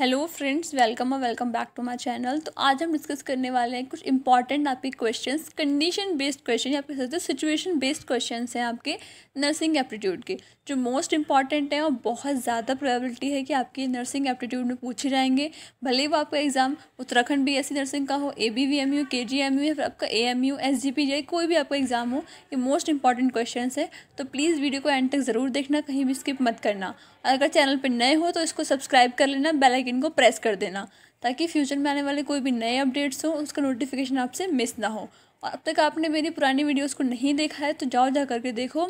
Hello friends welcome और welcome back to my channel तो आज हम डिस्कस करने वाले हैं कुछ इंपॉर्टेंट आपके क्वेश्चंस कंडीशन बेस्ड क्वेश्चन या आपके सिचुएशन बेस्ड क्वेश्चंस हैं आपके नर्सिंग एप्टीट्यूड के जो मोस्ट इंपॉर्टेंट हैं और बहुत ज़्यादा प्रोबेबिलिटी है कि आपकी नर्सिंग एप्टीट्यूड में पूछे जाएंगे भले ही वो आपका एग्ज़ाम उत्तराखंड बी नर्सिंग का हो A B V M U K G M U या फिर आपका A M U S G P या कोई भी आपका एग्ज़ाम हो ये मोस्ट इंपॉर्टेंट क्वेश्चन है तो प्लीज़ वीडियो को एंड तक ज़रूर देखना कहीं भी स्किप मत करना अगर चैनल पर नए हो तो इसको सब्सक्राइब कर लेना बेल आइकन को प्रेस कर देना ताकि फ्यूचर में आने वाले कोई भी नए अपडेट्स हो उसका नोटिफिकेशन आपसे मिस ना हो और अब तक आपने मेरी पुरानी वीडियोस को नहीं देखा है तो जाओ जा करके देखो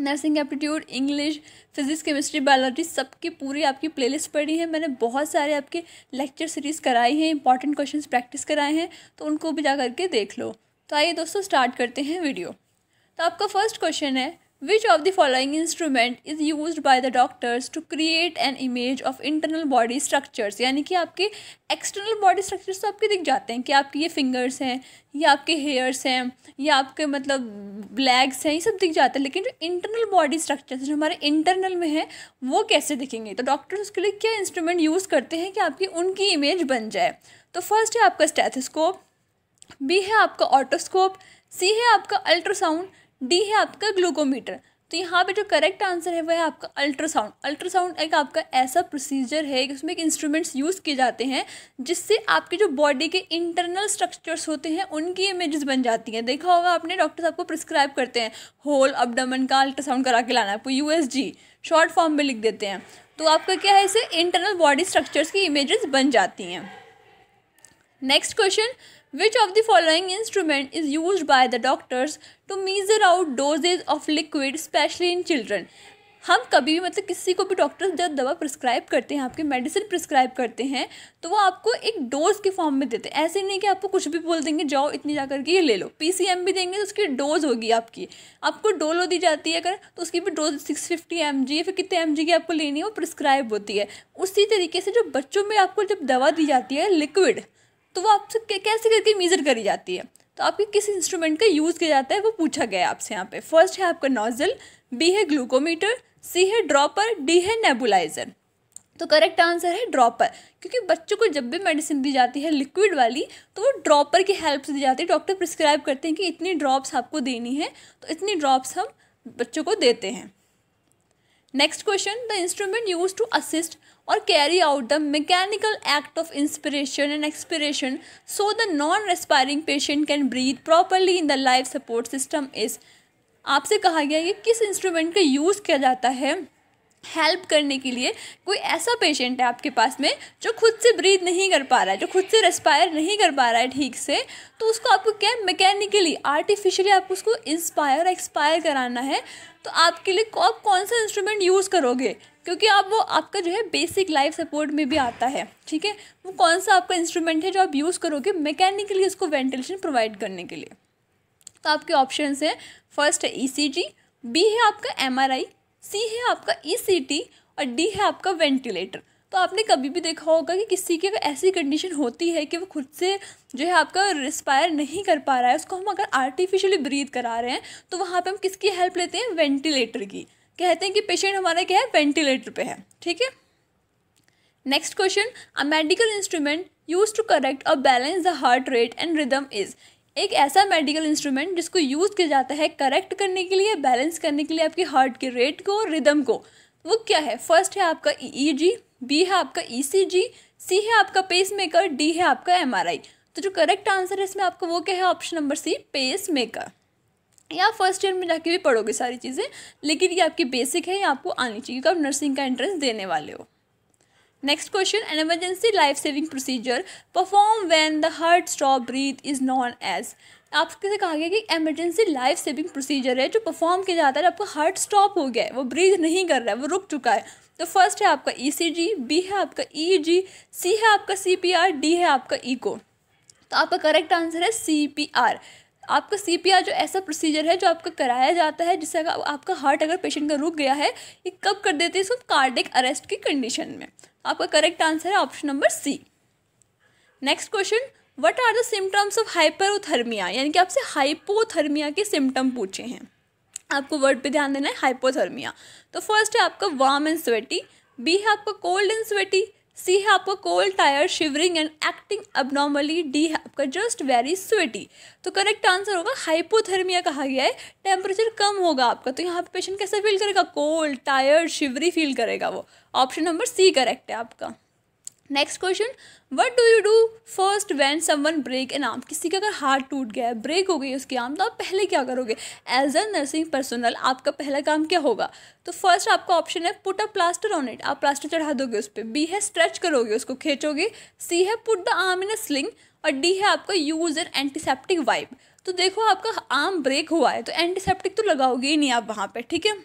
nursing aptitude English physics chemistry biology सबकी पूरी आपकी प्लेलिस्ट पड़ी है मैंने बहुत सारे आपके लेक्चर सीरीज़ कराई हैं इंपॉर्टेंट क्वेश्चंस प्रैक्टिस कराए हैं तो उनको भी जा करके देख लो तो आइए दोस्तों स्टार्ट करते हैं वीडियो तो आपका फर्स्ट क्वेश्चन है Which of the following instrument is used by the doctors to create an image of internal body structures यानी कि आपके external body structures तो आपके दिख जाते हैं कि आपके ये fingers हैं ये आपके hairs हैं ये आपके मतलब legs हैं ये सब दिख जाते हैं लेकिन जो internal body structures जो हमारे internal में हैं वो कैसे दिखेंगे तो डॉक्टर्स उसके लिए क्या इंस्ट्रूमेंट यूज़ करते हैं कि आपकी उनकी इमेज बन जाए तो फर्स्ट है आपका स्टेथिस्कोप बी है आपका ऑटोस्कोप सी है आपका अल्ट्रासाउंड डी है आपका ग्लूकोमीटर तो यहाँ पे जो करेक्ट आंसर है वह है आपका अल्ट्रासाउंड अल्ट्रासाउंड एक आपका ऐसा प्रोसीजर है कि उसमें एक इंस्ट्रूमेंट्स यूज़ किए जाते हैं जिससे आपके जो बॉडी के इंटरनल स्ट्रक्चर्स होते हैं उनकी इमेजेस बन जाती हैं देखा होगा आपने डॉक्टर्स आपको प्रिस्क्राइब करते हैं होल अपडमन का अल्ट्रासाउंड करा के लाना आपको यू शॉर्ट फॉर्म में लिख देते हैं तो आपका क्या है इसे इंटरनल बॉडी स्ट्रक्चर्स की इमेजेस बन जाती हैं next question Which of the following instrument is used by the doctors to measure out doses of liquid, specially in children? हम कभी भी मतलब किसी को भी डॉक्टर जब दवा प्रिस्क्राइब करते हैं आपके मेडिसिन प्रिस्क्राइब करते हैं तो वो आपको एक डोज के फॉर्म में देते हैं ऐसे नहीं कि आपको कुछ भी बोल देंगे जाओ इतनी जा करके ये ले लो पीसीएम भी देंगे तो उसकी डोज होगी आपकी आपको डोलो दी जाती है अगर तो उसकी भी dose six fifty M G फिर कितने एम जी की आपको लेनी है वो प्रिस्क्राइब होती है उसी तरीके से जो बच्चों में आपको जब दवा दी जाती है लिक्विड तो वो आपसे कैसे करके मेज़र करी जाती है तो आपके किस इंस्ट्रूमेंट का यूज़ किया जाता है वो पूछा गया है आपसे यहाँ पे फर्स्ट है आपका नोज़ल बी है ग्लूकोमीटर सी है ड्रॉपर डी है नेबुलाइज़र तो करेक्ट आंसर है ड्रॉपर क्योंकि बच्चों को जब भी मेडिसिन दी जाती है लिक्विड वाली तो वो ड्रॉपर की हेल्प से दी जाती है डॉक्टर प्रिस्क्राइब करते हैं कि इतनी ड्रॉप्स आपको देनी है तो इतनी ड्रॉप्स हम बच्चों को देते हैं next question the instrument use to assist और carry out the mechanical act of inspiration and expiration so the non respiring patient can breathe properly in the life support system is आपसे कहा गया है कि किस इंस्ट्रूमेंट का use किया जाता है हेल्प करने के लिए कोई ऐसा पेशेंट है आपके पास में जो खुद से ब्रीद नहीं कर पा रहा है जो खुद से रेस्पायर नहीं कर पा रहा है ठीक से तो उसको आपको क्या मैकेनिकली आर्टिफिशियली आपको उसको इंस्पायर एक्सपायर कराना है तो आपके लिए आप कौन सा इंस्ट्रूमेंट यूज़ करोगे क्योंकि आप वो आपका जो है बेसिक लाइफ सपोर्ट में भी आता है ठीक है वो कौन सा आपका इंस्ट्रूमेंट है जो आप यूज़ करोगे मैकेनिकली उसको वेंटिलेशन प्रोवाइड करने के लिए तो आपके ऑप्शन हैं फर्स्ट है ई e बी है आपका एम आर आई सी है आपका ई सी टी और डी है आपका वेंटिलेटर तो आपने कभी भी देखा होगा कि किसी की अगर ऐसी कंडीशन होती है कि वो खुद से जो है आपका रिस्पायर नहीं कर पा रहा है उसको हम अगर आर्टिफिशियली ब्रीथ करा रहे हैं तो वहाँ पे हम किसकी हेल्प लेते हैं वेंटिलेटर की कहते हैं कि पेशेंट हमारा क्या है वेंटिलेटर पे है ठीक है next question a medical instrument use to correct और balance the heart rate and rhythm is एक ऐसा मेडिकल इंस्ट्रूमेंट जिसको यूज़ किया जाता है करेक्ट करने के लिए बैलेंस करने के लिए आपके हार्ट के रेट को रिदम को वो क्या है फर्स्ट है आपका ई e बी e है आपका ई e सी है आपका पेस मेकर डी है आपका एम तो जो करेक्ट आंसर है इसमें आपका वो क्या है option number C pacemaker या फर्स्ट ईयर में जाके भी पढ़ोगे सारी चीज़ें लेकिन ये आपकी बेसिक है ये आपको आनी चाहिए क्योंकि आप नर्सिंग का एंट्रेंस देने वाले हो next question an emergency life saving procedure perform when the heart stop breathe is known as आपको कहा गया कि एमरजेंसी लाइफ सेविंग प्रोसीजर है जो परफॉर्म किया जाता है आपका हार्ट स्टॉप हो गया है वो ब्रीथ नहीं कर रहा है वो रुक चुका है तो फर्स्ट है आपका ई सी जी बी है आपका ई जी सी है आपका सी पी आर डी है आपका ईको e तो आपका करेक्ट आंसर है सी पी आर आपका सी पी आर जो ऐसा प्रोसीजर है जो आपका कराया जाता है जिससे आपका हार्ट अगर पेशेंट का रुक गया है ये कब कर देते हैं इसको कार्डिक अरेस्ट की कंडीशन में आपका करेक्ट आंसर है option number C next question what are the symptoms of hypothermia यानी कि आपसे हाइपोथर्मिया के सिम्टम पूछे हैं आपको वर्ड पे ध्यान देना है हाइपोथर्मिया तो फर्स्ट है आपका वार्म एंड स्वेटी बी है आपका कोल्ड एंड स्वेटी सी है आपका cold tired shivering and acting abnormally D है आपका जस्ट वेरी स्वेटी तो करेक्ट आंसर होगा हाइपोथर्मिया कहा गया है टेम्परेचर कम होगा आपका तो यहाँ पे पेशेंट कैसा फील करेगा कोल्ड टायर्ड शिवरी फील करेगा वो ऑप्शन नंबर सी करेक्ट है आपका next question what do you do first when someone break an arm किसी का अगर हार्ट टूट गया है ब्रेक हो गई उसकी आर्म तो आप पहले क्या करोगे एज अ नर्सिंग पर्सनल आपका पहला काम क्या होगा तो फर्स्ट आपका ऑप्शन है put a plaster on it आप प्लास्टर चढ़ा दोगे उस पर बी है स्ट्रेच करोगे उसको खींचोगे सी है put the arm in a sling और डी है आपका यूज एन एंटीसेप्टिक वाइब तो देखो आपका आर्म ब्रेक हुआ है तो एंटीसेप्टिक तो लगाओगे ही नहीं आप वहाँ पर ठीक है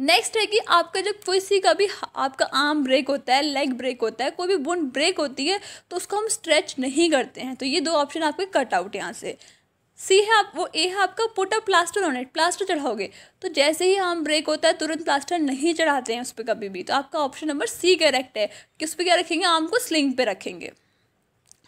नेक्स्ट है कि आपका जब किसी का भी आपका आर्म ब्रेक होता है लेग ब्रेक होता है कोई भी बोन ब्रेक होती है तो उसको हम स्ट्रेच नहीं करते हैं तो ये दो ऑप्शन आपके कट आउट यहाँ से सी है आप वो ए है आपका put up plaster on it plaster चढ़ाओगे तो जैसे ही आर्म ब्रेक होता है तुरंत प्लास्टर नहीं चढ़ाते हैं उस पर कभी भी तो आपका ऑप्शन नंबर सी करेक्ट है कि उस पर क्या रखेंगे आर्म को स्लिंग पे रखेंगे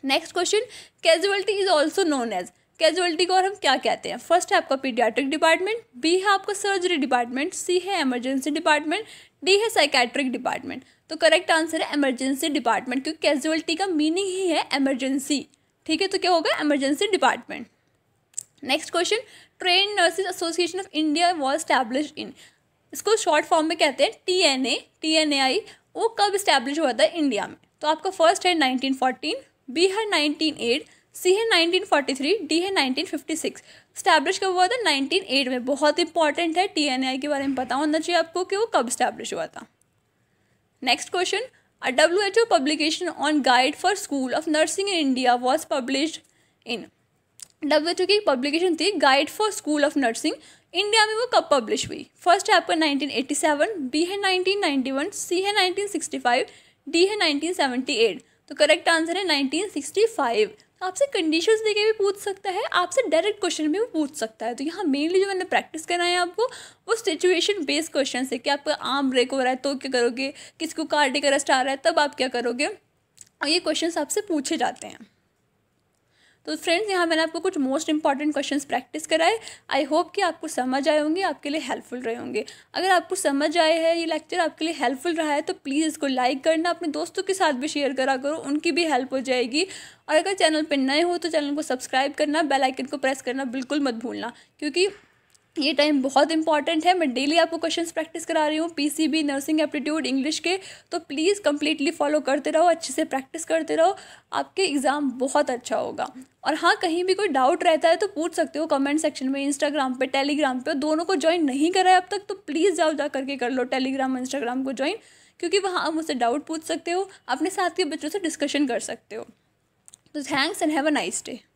next question casualty is also known as casualty को और हम क्या कहते हैं फर्स्ट है आपका पीडियाट्रिक डिपार्टमेंट बी है आपका सर्जरी डिपार्टमेंट सी है इमरजेंसी डिपार्टमेंट डी है साइकेट्रिक डिपार्टमेंट तो करेक्ट आंसर है इमरजेंसी डिपार्टमेंट क्योंकि कैजुअलिटी का मीनिंग ही है इमरजेंसी ठीक है तो क्या होगा emergency department next question trained nurses association of India was establish in इसको शॉर्ट फॉर्म में कहते हैं T N A T N A I वो कब स्टैब्लिश हुआ था इंडिया में तो आपका फर्स्ट है नाइनटीन फोर्टीन बी है नाइनटीन एट सी है 1943, फोर्टी थ्री डी है नाइनटीन फिफ्टी सिक्स स्टैब्लिश कब हुआ था नाइनटीन एट में बहुत इंपॉर्टेंट है टी एन आई के बारे में पता होना चाहिए आपको कि वो कब स्टैब्लिश हुआ था next question a W H O publication on guide for school of nursing in India was publish in W H O की पब्लिकेशन थी guide for school of nursing India में वो कब पब्लिश हुई फर्स्ट है आपका नाइनटीन एटी सेवन बी है nineteen ninety one C है नाइनटीन सिक्सटी फाइव डी है एट तो करेक्ट आंसर है नाइनटीन सिक्सटी फाइव आपसे कंडीशंस देके भी पूछ सकता है आपसे डायरेक्ट क्वेश्चन में भी पूछ सकता है तो यहाँ मेनली जो मैंने प्रैक्टिस है आपको वो सिचुएशन बेस्ड क्वेश्चन है कि आपका आर्म ब्रेक हो रहा है तो क्या करोगे किसको कार्डिक अरेस्ट आ रहा है तब आप क्या करोगे और ये क्वेश्चन आपसे पूछे जाते हैं तो फ्रेंड्स यहाँ मैंने आपको कुछ मोस्ट इंपॉर्टेंट क्वेश्चंस प्रैक्टिस कराए आई होप कि आपको समझ आए होंगे आपके लिए हेल्पफुल रहे होंगे अगर आपको समझ आए हैं ये लेक्चर आपके लिए हेल्पफुल रहा है तो प्लीज़ इसको लाइक करना अपने दोस्तों के साथ भी शेयर करा करो उनकी भी हेल्प हो जाएगी और अगर चैनल पर नए हो तो चैनल को सब्सक्राइब करना बेलाइकन को प्रेस करना बिल्कुल मत भूलना क्योंकि ये टाइम बहुत इंपॉर्टेंट है मैं डेली आपको क्वेश्चंस प्रैक्टिस करा रही हूँ पीसीबी नर्सिंग एप्टीट्यूड इंग्लिश के तो प्लीज़ कंप्लीटली फॉलो करते रहो अच्छे से प्रैक्टिस करते रहो आपके एग्ज़ाम बहुत अच्छा होगा और हाँ कहीं भी कोई डाउट रहता है तो पूछ सकते हो कमेंट सेक्शन में इंस्टाग्राम पे टेलीग्राम पे दोनों को ज्वाइन नहीं करा है अब तक तो प्लीज़ जाओ जा करके कर लो टेलीग्राम इंस्टाग्राम को ज्वाइन क्योंकि वहाँ आप मुझसे डाउट पूछ सकते हो अपने साथ के बच्चों से डिस्कशन कर सकते हो तो thanks and have a nice day